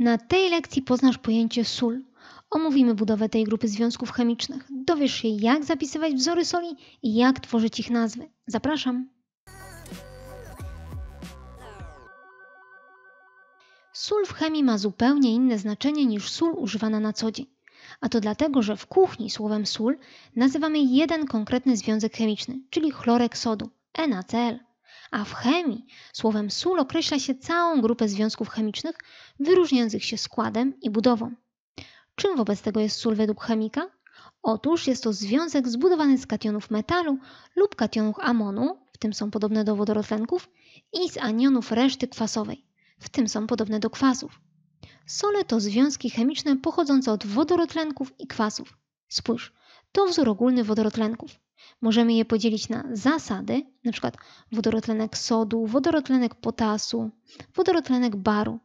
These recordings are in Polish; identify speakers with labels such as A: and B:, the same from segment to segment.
A: Na tej lekcji poznasz pojęcie sól. Omówimy budowę tej grupy związków chemicznych. Dowiesz się, jak zapisywać wzory soli i jak tworzyć ich nazwy. Zapraszam! Sól w chemii ma zupełnie inne znaczenie niż sól używana na co dzień. A to dlatego, że w kuchni słowem sól nazywamy jeden konkretny związek chemiczny, czyli chlorek sodu, NaCl a w chemii słowem sól określa się całą grupę związków chemicznych wyróżniających się składem i budową. Czym wobec tego jest sól według chemika? Otóż jest to związek zbudowany z kationów metalu lub kationów amonu, w tym są podobne do wodorotlenków, i z anionów reszty kwasowej, w tym są podobne do kwasów. Sole to związki chemiczne pochodzące od wodorotlenków i kwasów. Spójrz, to wzór ogólny wodorotlenków. Możemy je podzielić na zasady, np. wodorotlenek sodu, wodorotlenek potasu, wodorotlenek baru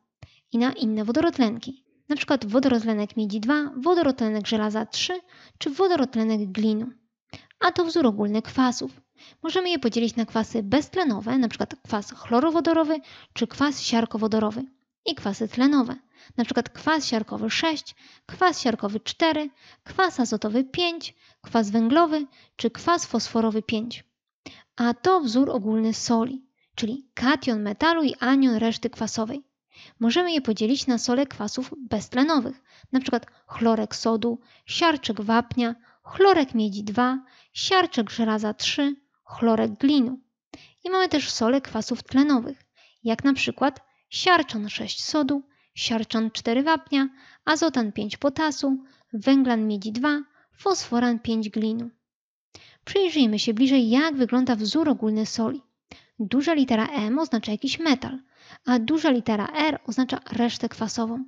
A: i na inne wodorotlenki, np. wodorotlenek miedzi 2, wodorotlenek żelaza 3 czy wodorotlenek glinu. A to wzór ogólny kwasów. Możemy je podzielić na kwasy beztlenowe, np. kwas chlorowodorowy czy kwas siarkowodorowy i kwasy tlenowe przykład kwas siarkowy 6, kwas siarkowy 4, kwas azotowy 5, kwas węglowy czy kwas fosforowy 5. A to wzór ogólny soli, czyli kation metalu i anion reszty kwasowej. Możemy je podzielić na sole kwasów beztlenowych, np. chlorek sodu, siarczek wapnia, chlorek miedzi 2, siarczek żelaza 3, chlorek glinu. I mamy też sole kwasów tlenowych, jak na przykład siarczan 6 sodu, siarczan 4 wapnia, azotan 5 potasu, węglan miedzi 2, fosforan 5 glinu. Przyjrzyjmy się bliżej, jak wygląda wzór ogólny soli. Duża litera M oznacza jakiś metal, a duża litera R oznacza resztę kwasową.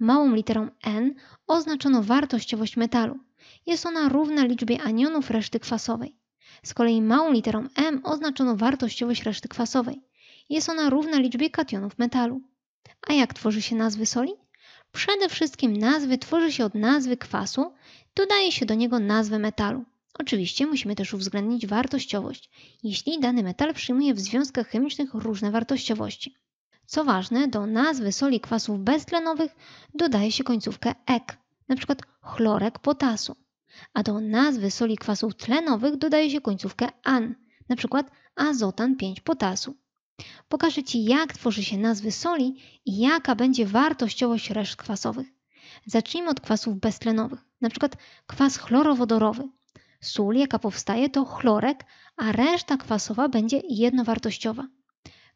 A: Małą literą N oznaczono wartościowość metalu. Jest ona równa liczbie anionów reszty kwasowej. Z kolei małą literą M oznaczono wartościowość reszty kwasowej. Jest ona równa liczbie kationów metalu. A jak tworzy się nazwy soli? Przede wszystkim nazwy tworzy się od nazwy kwasu, dodaje się do niego nazwę metalu. Oczywiście musimy też uwzględnić wartościowość, jeśli dany metal przyjmuje w związkach chemicznych różne wartościowości. Co ważne, do nazwy soli kwasów beztlenowych dodaje się końcówkę ek, np. chlorek potasu, a do nazwy soli kwasów tlenowych dodaje się końcówkę an, np. azotan 5 potasu. Pokażę Ci, jak tworzy się nazwy soli i jaka będzie wartościowość reszt kwasowych. Zacznijmy od kwasów beztlenowych, np. kwas chlorowodorowy. Sól, jaka powstaje, to chlorek, a reszta kwasowa będzie jednowartościowa.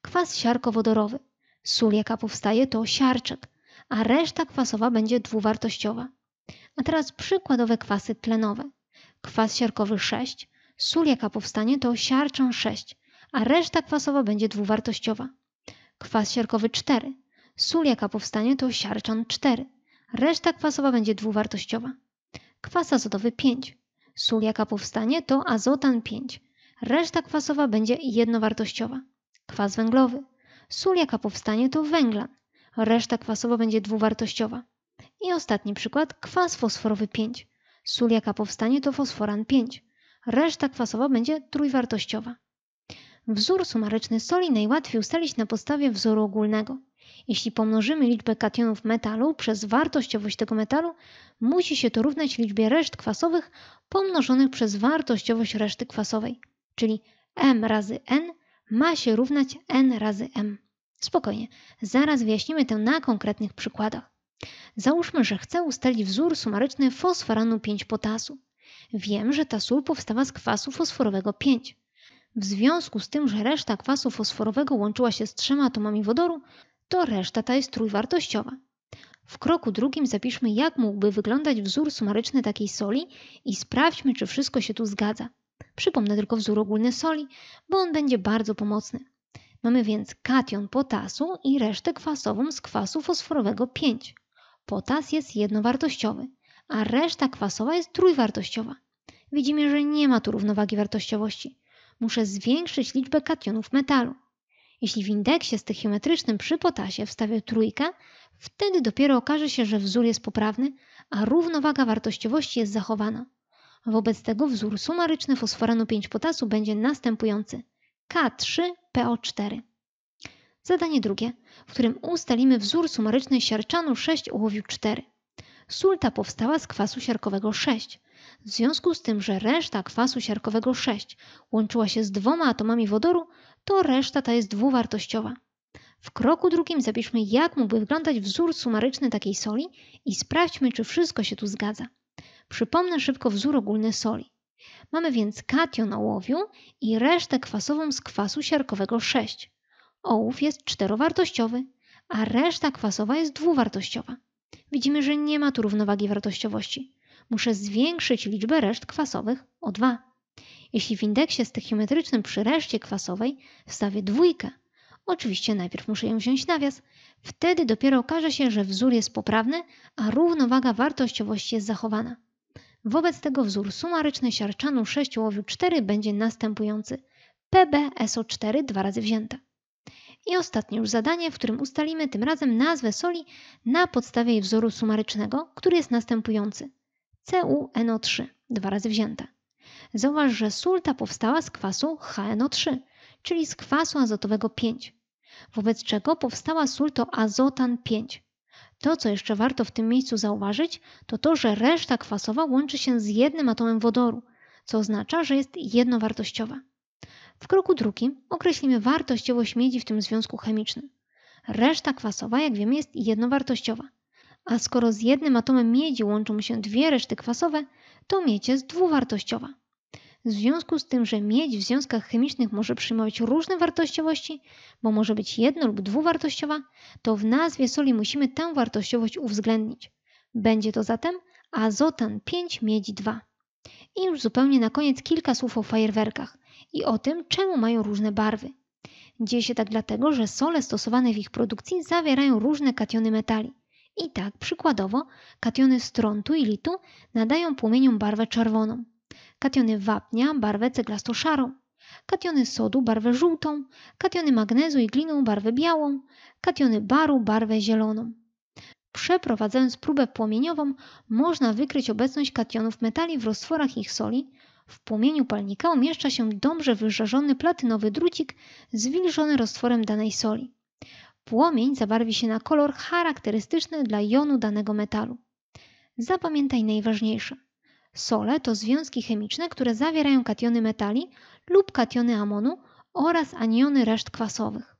A: Kwas siarkowodorowy. Sól, jaka powstaje, to siarczek, a reszta kwasowa będzie dwuwartościowa. A teraz przykładowe kwasy tlenowe. Kwas siarkowy 6, sól, jaka powstanie, to siarczan 6, a reszta kwasowa będzie dwuwartościowa. Kwas siarkowy 4. Sól, jaka powstanie, to siarczan 4. Reszta kwasowa będzie dwuwartościowa. Kwas azotowy 5. Sól, jaka powstanie, to azotan 5. Reszta kwasowa będzie jednowartościowa. Kwas węglowy. Sól, jaka powstanie, to węglan. Reszta kwasowa będzie dwuwartościowa. I ostatni przykład, kwas fosforowy 5. Sól, jaka powstanie, to fosforan 5. Reszta kwasowa będzie trójwartościowa. Wzór sumaryczny soli najłatwiej ustalić na podstawie wzoru ogólnego. Jeśli pomnożymy liczbę kationów metalu przez wartościowość tego metalu, musi się to równać liczbie reszt kwasowych pomnożonych przez wartościowość reszty kwasowej, czyli m razy n ma się równać n razy m. Spokojnie, zaraz wyjaśnimy to na konkretnych przykładach. Załóżmy, że chcę ustalić wzór sumaryczny fosforanu 5 potasu. Wiem, że ta sól powstała z kwasu fosforowego 5. W związku z tym, że reszta kwasu fosforowego łączyła się z trzema atomami wodoru, to reszta ta jest trójwartościowa. W kroku drugim zapiszmy, jak mógłby wyglądać wzór sumaryczny takiej soli i sprawdźmy, czy wszystko się tu zgadza. Przypomnę tylko wzór ogólny soli, bo on będzie bardzo pomocny. Mamy więc kation potasu i resztę kwasową z kwasu fosforowego 5. Potas jest jednowartościowy, a reszta kwasowa jest trójwartościowa. Widzimy, że nie ma tu równowagi wartościowości muszę zwiększyć liczbę kationów metalu. Jeśli w indeksie stoichiometrycznym przy potasie wstawię trójkę, wtedy dopiero okaże się, że wzór jest poprawny, a równowaga wartościowości jest zachowana. Wobec tego wzór sumaryczny fosforanu 5-potasu będzie następujący K3PO4. Zadanie drugie, w którym ustalimy wzór sumaryczny siarczanu 6 ołowiu 4. Sól ta powstała z kwasu siarkowego 6. W związku z tym, że reszta kwasu siarkowego 6 łączyła się z dwoma atomami wodoru, to reszta ta jest dwuwartościowa. W kroku drugim zapiszmy, jak mógłby wyglądać wzór sumaryczny takiej soli i sprawdźmy, czy wszystko się tu zgadza. Przypomnę szybko wzór ogólny soli. Mamy więc kation ołowiu i resztę kwasową z kwasu siarkowego 6. Ołów jest czterowartościowy, a reszta kwasowa jest dwuwartościowa widzimy, że nie ma tu równowagi wartościowości. Muszę zwiększyć liczbę reszt kwasowych o 2. Jeśli w indeksie stoichiometrycznym przy reszcie kwasowej wstawię dwójkę, oczywiście najpierw muszę ją wziąć nawias, wtedy dopiero okaże się, że wzór jest poprawny, a równowaga wartościowości jest zachowana. Wobec tego wzór sumaryczny siarczanu 6 łowiu 4 będzie następujący. PbSO4 dwa razy wzięte. I ostatnie już zadanie, w którym ustalimy tym razem nazwę soli na podstawie jej wzoru sumarycznego, który jest następujący. CuNO3, dwa razy wzięte. Zauważ, że sól ta powstała z kwasu HNO3, czyli z kwasu azotowego 5, wobec czego powstała sól to azotan 5. To, co jeszcze warto w tym miejscu zauważyć, to to, że reszta kwasowa łączy się z jednym atomem wodoru, co oznacza, że jest jednowartościowa. W kroku drugim określimy wartościowość miedzi w tym związku chemicznym. Reszta kwasowa, jak wiemy, jest jednowartościowa. A skoro z jednym atomem miedzi łączą się dwie reszty kwasowe, to miedź jest dwuwartościowa. W związku z tym, że miedź w związkach chemicznych może przyjmować różne wartościowości, bo może być jedno lub dwuwartościowa, to w nazwie soli musimy tę wartościowość uwzględnić. Będzie to zatem azotan 5 miedzi 2. I już zupełnie na koniec kilka słów o fajerwerkach, i o tym, czemu mają różne barwy. Dzieje się tak dlatego, że sole stosowane w ich produkcji zawierają różne kationy metali. I tak, przykładowo, kationy strontu i litu nadają płomieniom barwę czerwoną, kationy wapnia barwę ceglasto-szarą, kationy sodu barwę żółtą, kationy magnezu i gliną barwę białą, kationy baru barwę zieloną. Przeprowadzając próbę płomieniową, można wykryć obecność kationów metali w roztworach ich soli w płomieniu palnika umieszcza się dobrze wyżarzony platynowy drucik zwilżony roztworem danej soli. Płomień zabarwi się na kolor charakterystyczny dla jonu danego metalu. Zapamiętaj najważniejsze. Sole to związki chemiczne, które zawierają kationy metali lub kationy amonu oraz aniony reszt kwasowych.